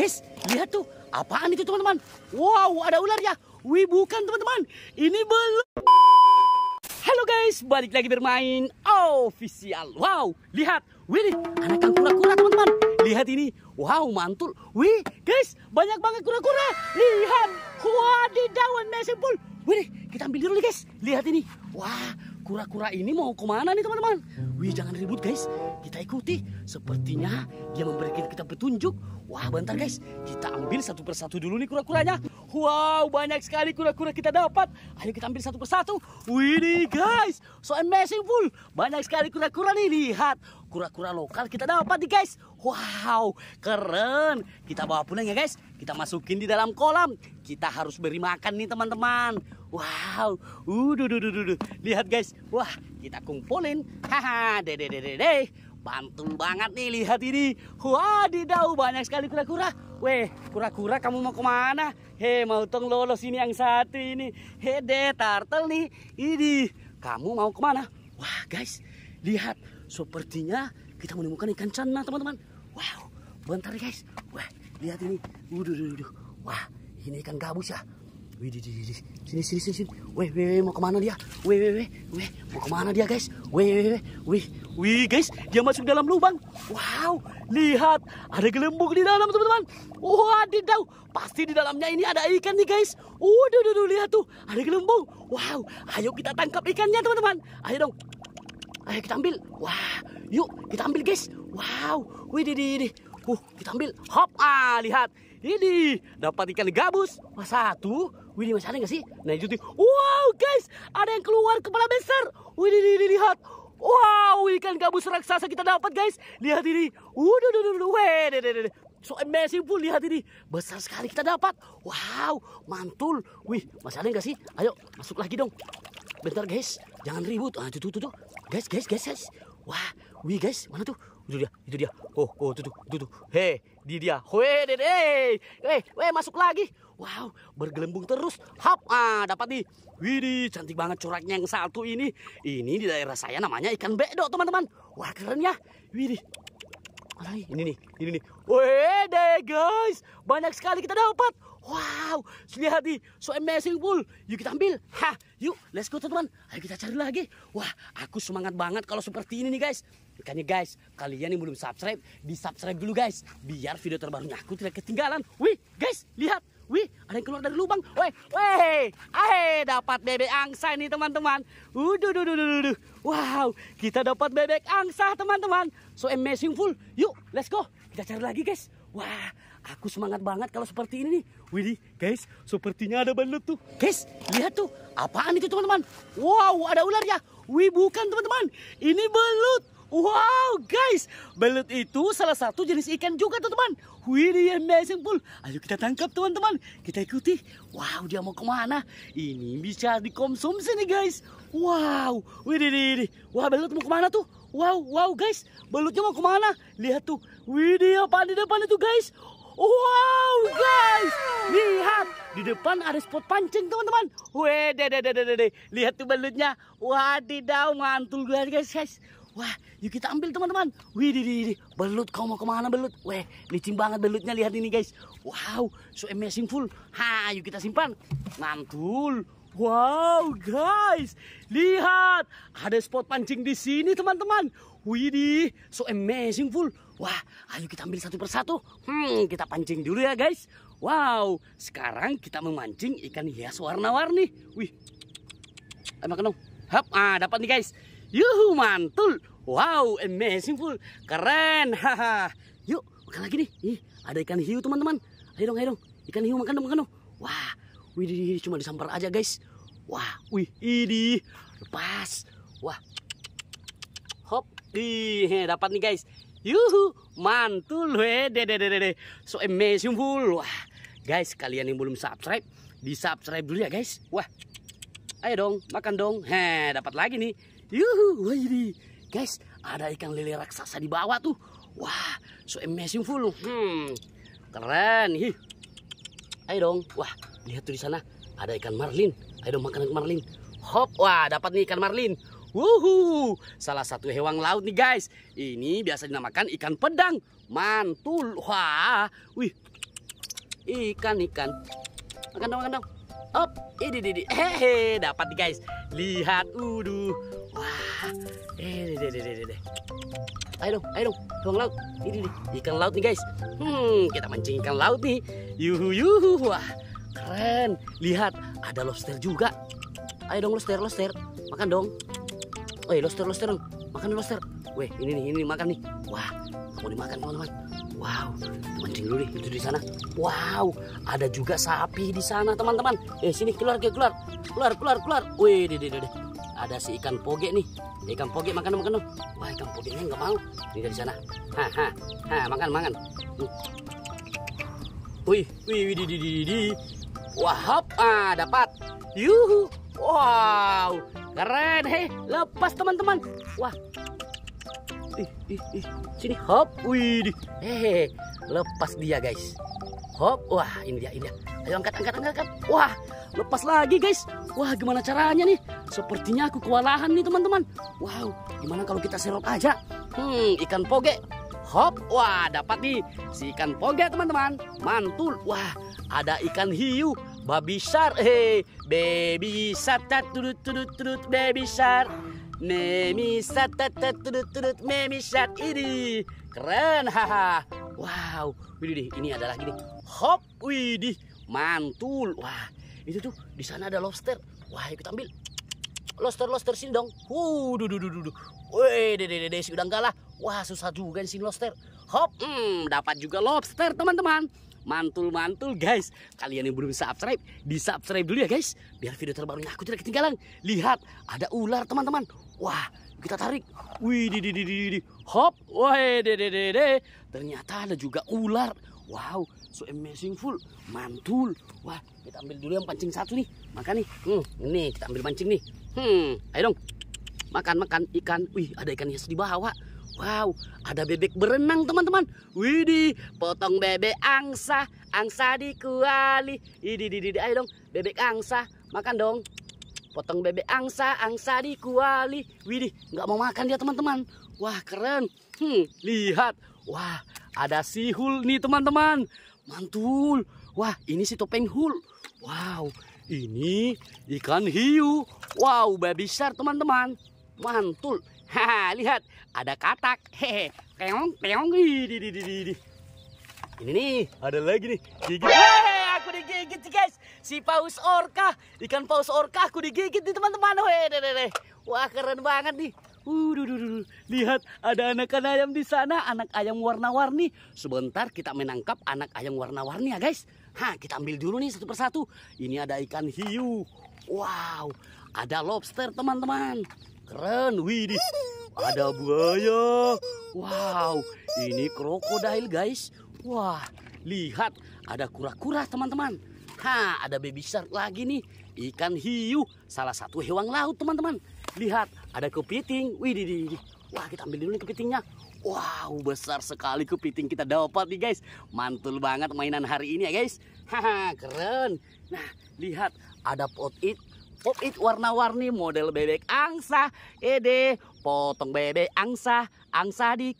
Guys, lihat tuh. Apaan itu teman-teman? Wow, ada ular ya. Wih, bukan teman-teman. Ini belum. Halo guys, balik lagi bermain official. Wow, lihat. Wih, anak kura-kura teman-teman. Lihat ini. Wow, mantul. Wih, guys, banyak banget kura-kura. Lihat. Wadidawan mesempul. Wih, kita ambil dulu guys. Lihat ini. Wah, kura-kura ini mau kemana nih teman-teman? Wih jangan ribut guys, kita ikuti. Sepertinya dia memberikan kita petunjuk. Wah bentar guys, kita ambil satu persatu dulu nih kura-kuranya. Wow banyak sekali kura-kura kita dapat. Ayo kita ambil satu persatu. Wih nih guys, so amazing full. Banyak sekali kura-kura nih, lihat. Kura-kura lokal kita dapat nih guys. Wow, keren. Kita bawa pulang ya guys. Kita masukin di dalam kolam. Kita harus beri makan nih teman-teman. Wow, uh, duh, duh, duh, duh. Lihat guys, wah kita kumpulin. Haha, dede, dede, de, bantu banget nih, lihat ini. Wah, didau banyak sekali kura-kura. Weh, kura-kura kamu mau kemana? Hei, mau tong lolos ini yang satu ini. Hede, turtle nih. Ini, kamu mau kemana? Wah, guys, lihat. Sepertinya kita menemukan ikan cana, teman-teman. Wow, bentar guys. Wah, lihat ini. Uh, duh, duh, duh. Wah, ini ikan gabus ya. Wih, di, di, di. Sini, sini, sini, sini. Wih, wih, wih, mau kemana dia? Wih, wih, wih, wih, mau kemana dia, guys? Wih, wih, wih, wih, wih, guys, dia masuk dalam lubang. Wow, lihat, ada gelembung di dalam, teman-teman. wah Wadidaw, pasti di dalamnya ini ada ikan nih, guys. Udah, udah, udah, lihat tuh, ada gelembung. Wow, ayo kita tangkap ikannya, teman-teman. Ayo dong, ayo kita ambil. Wah, yuk, kita ambil, guys. Wow, wih, di, di, di. Uh, kita ambil. Hop, ah, lihat. Ini dapat ikan gabus. Mas satu. Wih, masih ada nggak sih? Nah, itu Wow, guys, ada yang keluar kepala besar. Wih, ini, ini lihat. Wow, ikan gabus raksasa kita dapat, guys. Lihat ini. Waduh, duh, duh, duh. So amazing pun lihat ini. Besar sekali kita dapat. Wow, mantul. Wih, masih ada nggak sih? Ayo, masuk lagi dong. Bentar, guys. Jangan ribut. Ah, tuh, tuh, tuh. Guys, guys, guys, guys. Wah, wih, guys. Mana tuh? itu dia itu dia oh oh itu tuh itu tuh hei dia dia hei hei, hei. Hei, hei, masuk lagi wow bergelembung terus hap ah dapat nih Widi cantik banget coraknya yang satu ini. Ini di daerah saya namanya ikan bedok, teman-teman. Wah, keren ya. Widi, Alah, ini nih, ini nih. Wede guys, banyak sekali kita dapat. Wow, lihat nih, so amazing pool. Yuk kita ambil. Hah, yuk, let's go teman teman. Ayo kita cari lagi. Wah, aku semangat banget kalau seperti ini nih guys. Makanya guys, kalian yang belum subscribe, di subscribe dulu guys. Biar video terbarunya aku tidak ketinggalan. Wih, guys, lihat. Wih, ada yang keluar dari lubang. Weh, weh, ahe, dapat bebek angsa ini teman-teman. Uduh, Wow, kita dapat bebek angsa teman-teman. So amazing full. Yuk, let's go. Kita cari lagi guys. Wah, aku semangat banget kalau seperti ini nih. Widih, guys, sepertinya ada belut tuh. Guys, lihat tuh. Apaan itu teman-teman? Wow, ada ular ya. Wih, bukan teman-teman. Ini belut. Wow guys, belut itu salah satu jenis ikan juga teman-teman. Really amazing pool. Ayo kita tangkap teman-teman. Kita ikuti. Wow dia mau kemana? Ini bisa dikonsumsi nih guys. Wow, widih, widih. Wah belut mau kemana tuh? Wow, wow guys, belutnya mau kemana? Lihat tuh, widih apa di depan itu guys? Wow guys, lihat di depan ada spot pancing teman-teman. Wede, -teman. lihat tuh belutnya. Wadidaw, mantul guys guys. Wah, yuk kita ambil teman-teman. Wih, di, di, di. belut kau mau kemana belut? Weh, licin banget belutnya lihat ini guys. Wow, so amazing full. Ha, yuk kita simpan. Mantul. Wow, guys, lihat ada spot pancing di sini teman-teman. Widih, so amazing full. Wah, ayo kita ambil satu persatu. Hmm, kita pancing dulu ya guys. Wow, sekarang kita memancing ikan hias warna-warni. Wih, ayo makan Hap, ah dapat nih guys. Yuhu mantul. Wow, amazing full. Keren. Haha. Yuk, makan lagi nih. Ih, ada ikan hiu teman-teman. Ayo dong, ayo dong. Ikan hiu makan dong, makan dong. Wah, wih, cuma disampar aja guys. Wah, wih, ini lepas. Wah, hop, ih, dapat nih guys. Yuhu, mantul, heh deh, deh, deh, deh. So amazing full. Wah, guys, kalian yang belum subscribe, di subscribe dulu ya guys. Wah, ayo dong, makan dong. Heh, dapat lagi nih. Yuhu, wah ini. Guys, ada ikan lele raksasa di bawah tuh. Wah, so amazing full. Hmm, keren. Hi. Ayo dong. Wah, lihat tuh di sana. Ada ikan marlin. Ayo dong makan ikan marlin. Hop, wah dapat nih ikan marlin. Wuhu, salah satu hewan laut nih guys. Ini biasa dinamakan ikan pedang. Mantul. Wah, wih. Ikan, ikan. Makan dong, makan dong. Op, ini, ini, Hehehe, dapat nih guys. Lihat, uduh. Eh, deh, deh, deh, deh. deh Ayo dong, ayo dong, ikan laut. Ini nih, ikan laut nih guys. Hmm, kita mancing ikan laut nih. Yuhu, yuhu, wah, keren. Lihat, ada lobster juga. Ayo dong lobster, lobster, makan dong. Oh iya, lobster, lobster dong, makan lobster. Weh, ini nih, ini nih, makan nih. Wah, mau dimakan teman-teman. Wow, mancing dulu nih, itu di sana. Wow, ada juga sapi di sana teman-teman. Eh, sini keluar, keluar, keluar, keluar, keluar. Wih, deh, deh, deh. Ada si ikan poge nih. Ikan pogi makan makan dong. Wah ikan ini nggak mau. Ini dari sana. Ha ha ha makan makan. Hmm. Wih wih wih di di di di. Wah hop ah dapat. Yuhu. Wow keren hei lepas teman-teman. Wah. Ih, ih, ih. Sini hop wih di. Hehe lepas dia guys. Hop, wah ini dia, ini dia. Ayo angkat, angkat, angkat, angkat. Wah, lepas lagi guys. Wah, gimana caranya nih? Sepertinya aku kewalahan nih teman-teman. Wow, gimana kalau kita serok aja? Hmm, ikan poge. Hop, wah dapat nih. Si ikan poge teman-teman. Mantul, wah ada ikan hiu. Babi shark, hey, baby shark, turut turut turut baby shark. Mimi shark, turut turut mimi shark ini. Keren, haha. Wow, widih, ini adalah gini. nih. Hop, widih, mantul. Wah, itu tuh di sana ada lobster. Wah, ikut ambil. Loster loster sini dong. Huh, duh duh duh duh. Weh, dede dede si udang galah. Wah, susah juga sini loster. Hop, hmm, dapat juga lobster, teman-teman. Mantul-mantul guys Kalian yang belum subscribe Di subscribe dulu ya guys Biar video terbarunya aku tidak ketinggalan Lihat ada ular teman-teman Wah kita tarik Wih di di di di di Hop wae, de de de de Ternyata ada juga ular Wow so amazing full Mantul Wah kita ambil dulu yang pancing satu nih Maka nih hmm, Ini kita ambil pancing nih Hmm, ayo dong. Makan-makan ikan. Wih, ada ikan hias di bawah. Wow, ada bebek berenang teman-teman. Widih, potong bebek angsa. Angsa di kuali. Idi, idi, idi. Ayo dong, bebek angsa. Makan dong. Potong bebek angsa, angsa di kuali. Widih, nggak mau makan dia teman-teman. Wah, keren. Hmm, lihat. Wah, ada sihul nih teman-teman. Mantul. Wah, ini si topeng hul. Wow, ini ikan hiu. Wow, baby shark teman-teman. Mantul. Ha, lihat ada katak. Hehe. Keong, keong. Ini nih, ada lagi nih. Gigit. Hehe, aku digigit guys. Si paus orca, ikan paus orca aku digigit nih teman-teman. Wah, keren banget nih. Uh, du, du, du. Lihat ada anak ayam di sana, anak ayam warna-warni. Sebentar kita menangkap anak ayam warna-warni ya guys. Hah, kita ambil dulu nih satu persatu. Ini ada ikan hiu. Wow, ada lobster teman-teman. Keren, widih. Ada buaya. Wow, ini krokodil guys. Wah, lihat ada kura-kura teman-teman. hah ada baby shark lagi nih. Ikan hiu, salah satu hewan laut teman-teman. Lihat, ada kepiting. Widih, wah kita ambil dulu nih kepitingnya. Wow, besar sekali kepiting kita dapat nih guys. Mantul banget mainan hari ini ya guys. Haha, keren. Nah, lihat ada pot it. Pop it warna-warni model bebek angsa. Ede, potong bebek angsa. Angsa di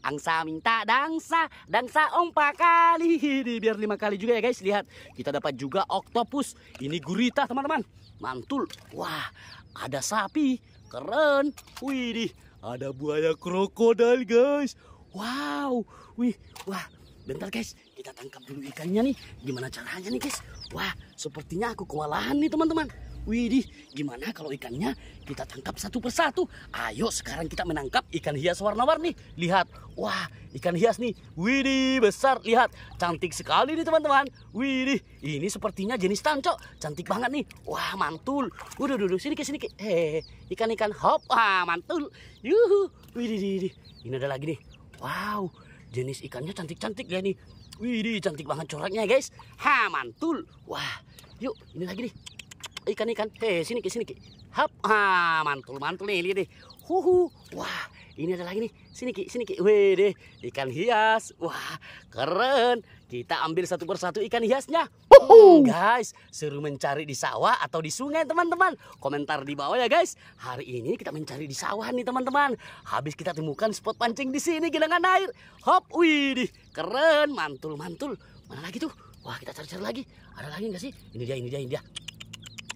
Angsa minta dangsa. Dangsa empat kali. Ini biar lima kali juga ya guys. Lihat, kita dapat juga oktopus. Ini gurita teman-teman. Mantul. Wah, ada sapi. Keren. Wih, ada buaya krokodil, guys. Wow. Wih, wah. Bentar, guys. Kita tangkap dulu ikannya nih. Gimana caranya nih, guys? Wah, sepertinya aku kewalahan nih, teman-teman. Widih, gimana kalau ikannya kita tangkap satu persatu? Ayo sekarang kita menangkap ikan hias warna-warni. Lihat, wah ikan hias nih. Widih, besar. Lihat, cantik sekali nih teman-teman. Widih, ini sepertinya jenis tanco, Cantik banget nih. Wah, mantul. Udah, udah, Sini ke, sini ke. ikan-ikan hop. wah mantul. Yuhu. Widih, widih. Ini ada lagi nih. Wow, jenis ikannya cantik-cantik ya nih. Widih, cantik banget coraknya guys. Ha, mantul. Wah, yuk ini lagi nih ikan ikan hei eh, sini ke sini ke hap ah mantul mantul nih lihat deh huhu wah ini ada lagi nih sini ki sini ki weh deh ikan hias wah keren kita ambil satu persatu ikan hiasnya hmm, guys seru mencari di sawah atau di sungai teman-teman komentar di bawah ya guys hari ini kita mencari di sawah nih teman-teman habis kita temukan spot pancing di sini genangan air hop wih deh keren mantul mantul mana lagi tuh wah kita cari-cari lagi ada lagi nggak sih ini dia ini dia ini dia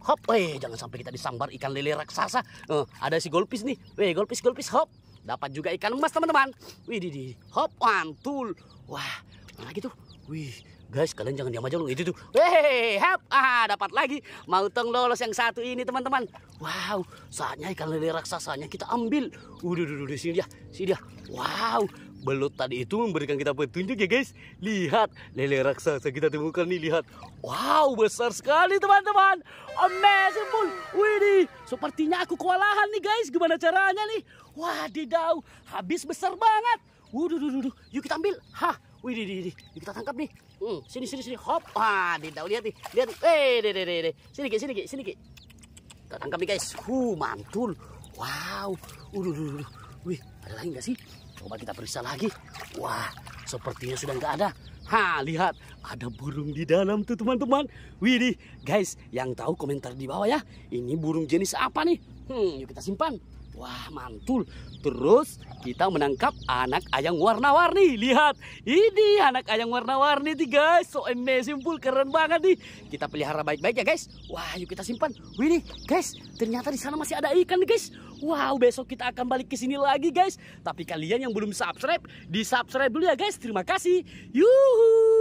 hop eh jangan sampai kita disambar ikan lele raksasa uh, ada si golpis nih weh golpis golpis hop dapat juga ikan emas teman-teman wih di hop antul. wah mana lagi tuh wih guys kalian jangan diam aja lu itu tuh weh hop ah dapat lagi mau tong lolos yang satu ini teman-teman wow saatnya ikan lele raksasanya kita ambil udah udah udah sini dia sini dia wow belut tadi itu memberikan kita petunjuk ya guys. Lihat lele raksasa kita temukan nih lihat. Wow besar sekali teman-teman. Amazing pun. Widih sepertinya aku kewalahan nih guys. Gimana caranya nih? Wah didau habis besar banget. wuduh duh, duh, duh. yuk kita ambil. Hah, Widih di, di, di. kita tangkap nih. Hmm, sini, sini, sini. Hop. Ah, didau lihat nih. Lihat. Eh, deh, deh, deh. Sini, ke sini, ke sini, ke Kita tangkap nih, guys. Huh, mantul. Wow. wuduh wuduh Wih, ada lagi gak sih? Coba kita periksa lagi. Wah, sepertinya sudah nggak ada. Ha, lihat, ada burung di dalam tuh teman-teman. Widih, guys, yang tahu komentar di bawah ya. Ini burung jenis apa nih? Hmm, yuk kita simpan. Wah, mantul. Terus kita menangkap anak ayam warna-warni. Lihat, ini anak ayam warna-warni nih guys. So amazing, full keren banget nih. Kita pelihara baik-baik ya guys. Wah, yuk kita simpan. Widih, guys, ternyata di sana masih ada ikan nih guys. Wow, besok kita akan balik ke sini lagi guys. Tapi kalian yang belum subscribe, di subscribe dulu ya guys. Terima kasih. Yuhuu.